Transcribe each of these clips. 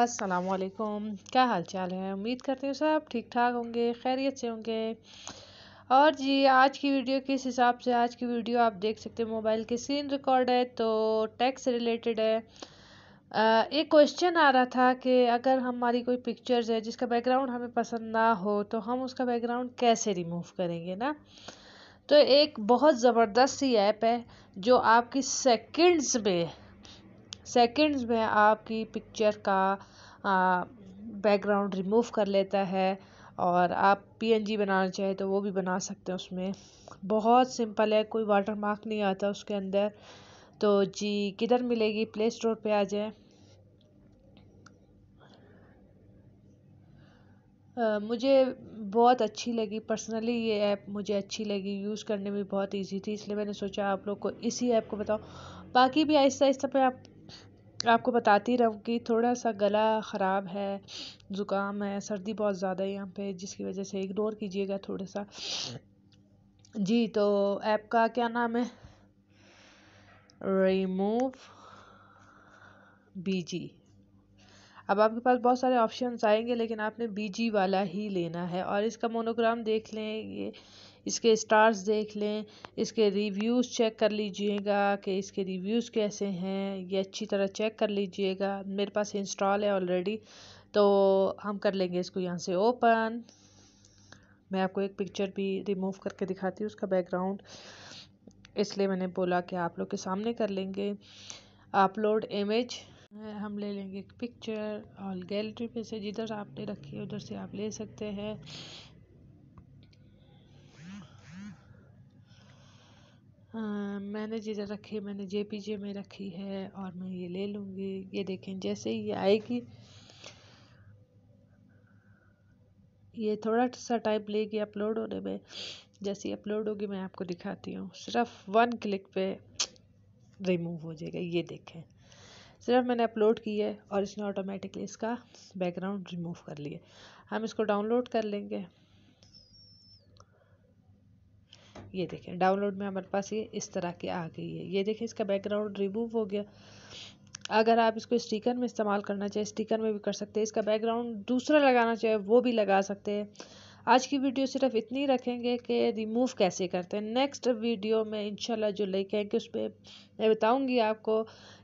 असलकुम क्या हाल चाल है उम्मीद करती हूँ सब ठीक ठाक होंगे खैरियत से होंगे और जी आज की वीडियो किस हिसाब से आज की वीडियो आप देख सकते हैं मोबाइल के सीन रिकॉर्ड है तो टैक्स रिलेटेड है आ, एक क्वेश्चन आ रहा था कि अगर हमारी कोई पिक्चर्स है जिसका बैकग्राउंड हमें पसंद ना हो तो हम उसका बैकग्राउंड कैसे रिमूव करेंगे ना तो एक बहुत ज़बरदस्त सी ऐप है जो आपकी सेकेंड्स में सेकंड्स में आपकी पिक्चर का बैकग्राउंड रिमूव कर लेता है और आप पीएनजी बनाना चाहे तो वो भी बना सकते हैं उसमें बहुत सिंपल है कोई वाटर मार्क नहीं आता उसके अंदर तो जी किधर मिलेगी प्ले स्टोर पर आ जाए Uh, मुझे बहुत अच्छी लगी पर्सनली ये ऐप मुझे अच्छी लगी यूज़ करने में बहुत इजी थी इसलिए मैंने सोचा आप लोग को इसी ऐप को बताओ बाकी भी आहिस्ता आहिस्ता मैं आप आपको बताती रहूँ कि थोड़ा सा गला ख़राब है ज़ुकाम है सर्दी बहुत ज़्यादा है यहाँ पे जिसकी वजह से इग्नोर कीजिएगा थोड़ा सा जी तो ऐप का क्या नाम है रिमूव बीजी अब आपके पास बहुत सारे ऑप्शंस आएंगे लेकिन आपने बीजी वाला ही लेना है और इसका मोनोग्राम देख लें ये इसके स्टार्स देख लें इसके रिव्यूज़ चेक कर लीजिएगा कि इसके रिव्यूज़ कैसे हैं ये अच्छी तरह चेक कर लीजिएगा मेरे पास इंस्टॉल है ऑलरेडी तो हम कर लेंगे इसको यहाँ से ओपन मैं आपको एक पिक्चर भी रिमूव करके दिखाती हूँ उसका बैकग्राउंड इसलिए मैंने बोला कि आप लोग के सामने कर लेंगे अपलोड इमेज हम ले लेंगे एक पिक्चर और गैलरी पे से जिधर आपने रखी है उधर से आप ले सकते हैं मैंने जिधर रखी है मैंने जेपीजे में रखी है और मैं ये ले लूँगी ये देखें जैसे ही ये आएगी ये थोड़ा सा टाइम लेगी अपलोड होने में जैसे ही अपलोड होगी मैं आपको दिखाती हूँ सिर्फ वन क्लिक पे रिमूव हो जाएगा ये देखें सिर्फ मैंने अपलोड की है और इसने ऑटोमेटिकली इसका बैकग्राउंड रिमूव कर लिया हम इसको डाउनलोड कर लेंगे ये देखें डाउनलोड में हमारे पास ये इस तरह की आ गई है ये देखें इसका बैकग्राउंड रिमूव हो गया अगर आप इसको स्टिकर में इस्तेमाल करना चाहें स्टिकर में भी कर सकते हैं इसका बैकग्राउंड दूसरा लगाना चाहे वो भी लगा सकते हैं आज की वीडियो सिर्फ इतनी रखेंगे कि रिमूव कैसे करते हैं नेक्स्ट वीडियो में इंशाल्लाह जो लेके आएंगे उस पर मैं बताऊँगी आपको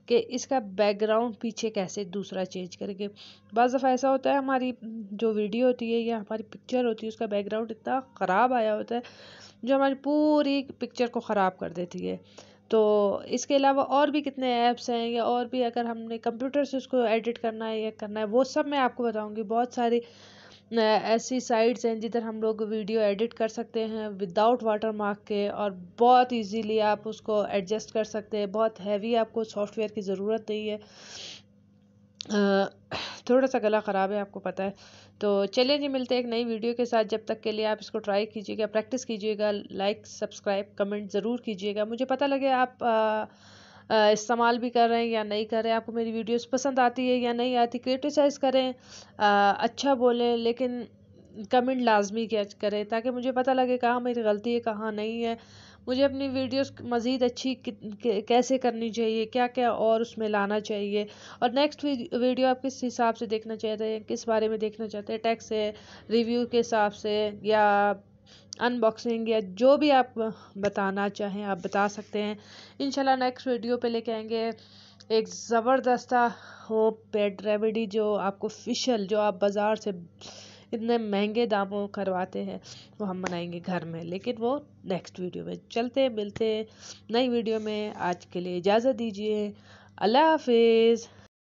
कि इसका बैकग्राउंड पीछे कैसे दूसरा चेंज करेंगे बज़ दफ़ा ऐसा होता है हमारी जो वीडियो होती है या हमारी पिक्चर होती है उसका बैकग्राउंड इतना ख़राब आया होता है जो हमारी पूरी पिक्चर को ख़राब कर देती है तो इसके अलावा और भी कितने ऐप्स हैं या और भी अगर हमने कंप्यूटर से उसको एडिट करना है या करना है वो सब मैं आपको बताऊँगी बहुत सारी ऐसी साइट्स हैं जिधर हम लोग वीडियो एडिट कर सकते हैं विदाउट वाटर मार्क के और बहुत इजीली आप उसको एडजस्ट कर सकते हैं बहुत हैवी आपको सॉफ्टवेयर की ज़रूरत नहीं है थोड़ा सा गला ख़राब है आपको पता है तो चलिए जी मिलते हैं एक नई वीडियो के साथ जब तक के लिए आप इसको ट्राई कीजिएगा प्रैक्टिस कीजिएगा लाइक सब्सक्राइब कमेंट ज़रूर कीजिएगा मुझे पता लगे आप इस्तेमाल भी कर रहे हैं या नहीं कर रहे हैं आपको मेरी वीडियोस पसंद आती है या नहीं आती क्रिटिसाइज़ करें आ, अच्छा बोलें लेकिन कमेंट लाजमी करें ताकि मुझे पता लगे कहाँ मेरी गलती है कहाँ नहीं है मुझे अपनी वीडियोस मज़ीद अच्छी कैसे करनी चाहिए क्या क्या और उसमें लाना चाहिए और नेक्स्ट वीडियो आप किस हिसाब से देखना चाहते हैं किस बारे में देखना चाहते हैं टैक्स से रिव्यू के हिसाब से या अनबॉक्सिंग या जो भी आप बताना चाहें आप बता सकते हैं इंशाल्लाह नेक्स्ट वीडियो पे लेके आएंगे एक ज़बरदस्ता होप पेड रेमेडी जो आपको फिशल जो आप बाज़ार से इतने महंगे दामों करवाते हैं वो हम बनाएंगे घर में लेकिन वो नेक्स्ट वीडियो में चलते मिलते नई वीडियो में आज के लिए इजाज़त दीजिए अल्लाह हाफिज़